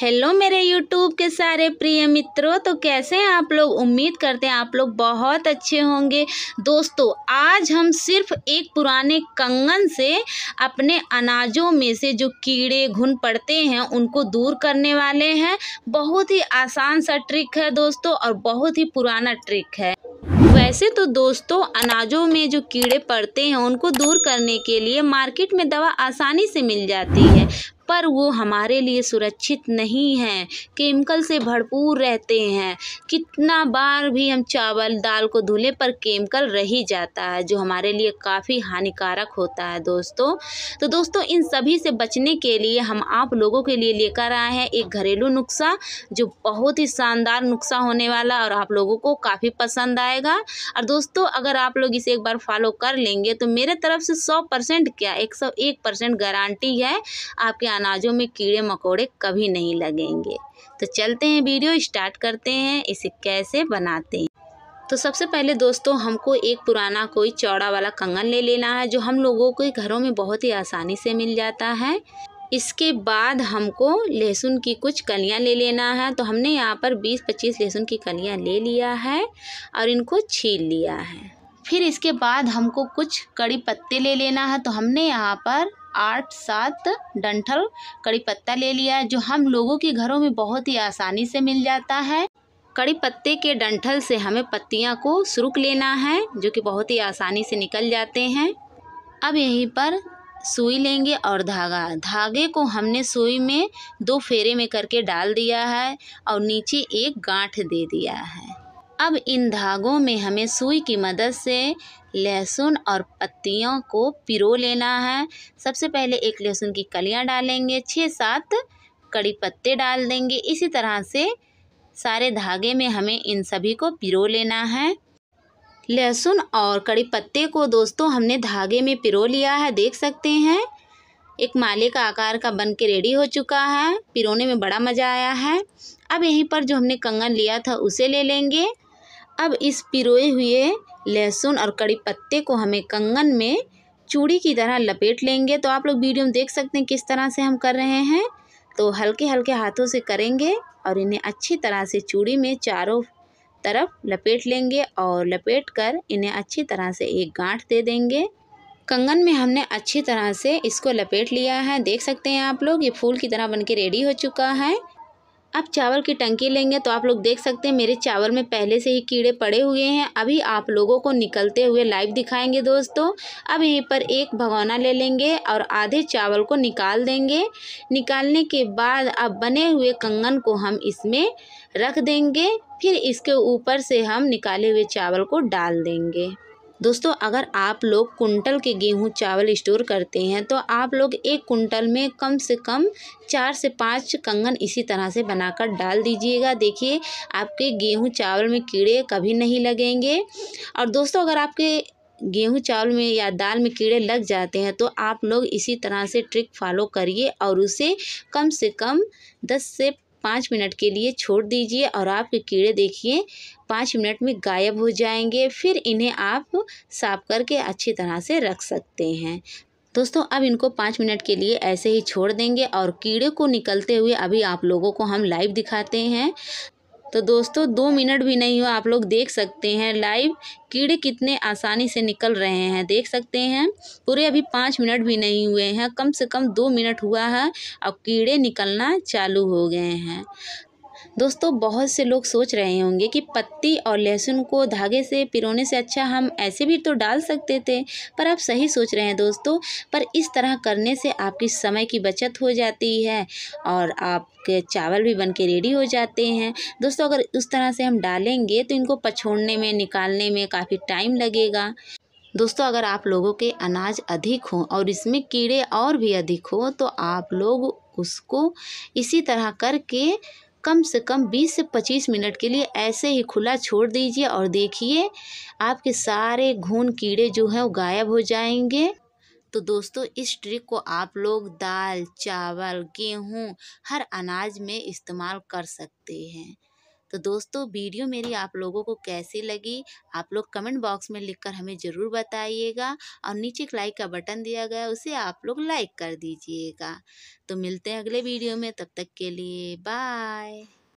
hello मेरे YouTube के सारे प्रिय मित्रों तो कैसे हैं आप लोग उम्मीद करते हैं आप लोग बहुत अच्छे होंगे दोस्तों आज हम सिर्फ एक पुराने कंगन से अपने अनाजों में से जो कीड़े घुन पड़ते हैं उनको दूर करने वाले हैं बहुत ही आसान सा ट्रिक है दोस्तों और बहुत ही पुराना ट्रिक है वैसे तो दोस्तों अनाजों में जो कीड़े पड़ते हैं उनको दूर करने के लिए मार्केट में दवा आसानी से मिल जाती है पर वो हमारे लिए सुरक्षित नहीं हैं केमिकल से भरपूर रहते हैं कितना बार भी हम चावल दाल को धुले पर केमिकल रह ही जाता है जो हमारे लिए काफ़ी हानिकारक होता है दोस्तों तो दोस्तों इन सभी से बचने के लिए हम आप लोगों के लिए लेकर आए हैं एक घरेलू नुस्खा जो बहुत ही शानदार नुस्खा होने वाला और आप लोगों को काफ़ी पसंद आएगा रहेगा और दोस्तों अगर आप लोग इसे एक बार फॉलो कर लेंगे तो मेरे तरफ से सौ परसेंट क्या एक सौ एक परसेंट गारंटी है आपके अनाजों में कीड़े मकोड़े कभी नहीं लगेंगे तो चलते हैं वीडियो स्टार्ट करते हैं इसे कैसे बनाते हैं तो सबसे पहले दोस्तों हमको एक पुराना कोई चौड़ा वाला कंगन ले लेना है जो हम लोगों के घरों में बहुत ही आसानी से मिल जाता है इसके बाद हमको लहसुन की कुछ कलियां ले लेना है तो हमने यहाँ पर 20-25 लहसुन की कलियां ले लिया है और इनको छील लिया है फिर इसके बाद हमको कुछ कड़ी पत्ते ले लेना है तो हमने यहाँ पर आठ सात डंठल कड़ी पत्ता ले लिया है जो हम लोगों के घरों में बहुत ही आसानी से मिल जाता है कड़ी पत्ते के डंठल से हमें पत्तियाँ को सुरुक लेना है जो कि बहुत ही आसानी से निकल जाते हैं अब यहीं पर सुई लेंगे और धागा धागे को हमने सुई में दो फेरे में करके डाल दिया है और नीचे एक गांठ दे दिया है अब इन धागों में हमें सुई की मदद से लहसुन और पत्तियों को पिरो लेना है सबसे पहले एक लहसुन की कलियां डालेंगे छः सात कड़ी पत्ते डाल देंगे इसी तरह से सारे धागे में हमें इन सभी को पिरो लेना है लहसुन और कड़ी पत्ते को दोस्तों हमने धागे में पिरो लिया है देख सकते हैं एक माले का आकार का बन के रेडी हो चुका है पिरोने में बड़ा मज़ा आया है अब यहीं पर जो हमने कंगन लिया था उसे ले लेंगे अब इस पिरोए हुए लहसुन और कड़ी पत्ते को हमें कंगन में चूड़ी की तरह लपेट लेंगे तो आप लोग वीडियो में देख सकते हैं किस तरह से हम कर रहे हैं तो हल्के हल्के हाथों से करेंगे और इन्हें अच्छी तरह से चूड़ी में चारों तरफ लपेट लेंगे और लपेट कर इन्हें अच्छी तरह से एक गांठ दे देंगे कंगन में हमने अच्छी तरह से इसको लपेट लिया है देख सकते हैं आप लोग ये फूल की तरह बनके रेडी हो चुका है अब चावल की टंकी लेंगे तो आप लोग देख सकते हैं मेरे चावल में पहले से ही कीड़े पड़े हुए हैं अभी आप लोगों को निकलते हुए लाइव दिखाएंगे दोस्तों अब यहीं पर एक भगोना ले लेंगे और आधे चावल को निकाल देंगे निकालने के बाद अब बने हुए कंगन को हम इसमें रख देंगे फिर इसके ऊपर से हम निकाले हुए चावल को डाल देंगे दोस्तों अगर आप लोग कुंटल के गेहूँ चावल स्टोर करते हैं तो आप लोग एक कुंटल में कम से कम चार से पाँच कंगन इसी तरह से बनाकर डाल दीजिएगा देखिए आपके गेहूँ चावल में कीड़े कभी नहीं लगेंगे और दोस्तों अगर आपके गेहूँ चावल में या दाल में कीड़े लग जाते हैं तो आप लोग इसी तरह से ट्रिक फॉलो करिए और उसे कम से कम दस से पाँच मिनट के लिए छोड़ दीजिए और आपके कीड़े देखिए पाँच मिनट में गायब हो जाएंगे फिर इन्हें आप साफ करके अच्छी तरह से रख सकते हैं दोस्तों अब इनको पाँच मिनट के लिए ऐसे ही छोड़ देंगे और कीड़े को निकलते हुए अभी आप लोगों को हम लाइव दिखाते हैं तो दोस्तों दो मिनट भी नहीं हुआ आप लोग देख सकते हैं लाइव कीड़े कितने आसानी से निकल रहे हैं देख सकते हैं पूरे अभी पाँच मिनट भी नहीं हुए हैं कम से कम दो मिनट हुआ है अब कीड़े निकलना चालू हो गए हैं दोस्तों बहुत से लोग सोच रहे होंगे कि पत्ती और लहसुन को धागे से पिरोने से अच्छा हम ऐसे भी तो डाल सकते थे पर आप सही सोच रहे हैं दोस्तों पर इस तरह करने से आपकी समय की बचत हो जाती है और आपके चावल भी बन के रेडी हो जाते हैं दोस्तों अगर उस तरह से हम डालेंगे तो इनको पछोड़ने में निकालने में काफ़ी टाइम लगेगा दोस्तों अगर आप लोगों के अनाज अधिक हो और इसमें कीड़े और भी अधिक हो तो आप लोग उसको इसी तरह करके कम से कम 20 से 25 मिनट के लिए ऐसे ही खुला छोड़ दीजिए और देखिए आपके सारे घून कीड़े जो हैं वो गायब हो जाएंगे तो दोस्तों इस ट्रिक को आप लोग दाल चावल गेहूँ हर अनाज में इस्तेमाल कर सकते हैं तो दोस्तों वीडियो मेरी आप लोगों को कैसी लगी आप लोग कमेंट बॉक्स में लिखकर हमें ज़रूर बताइएगा और नीचे एक लाइक का बटन दिया गया उसे आप लोग लाइक कर दीजिएगा तो मिलते हैं अगले वीडियो में तब तक के लिए बाय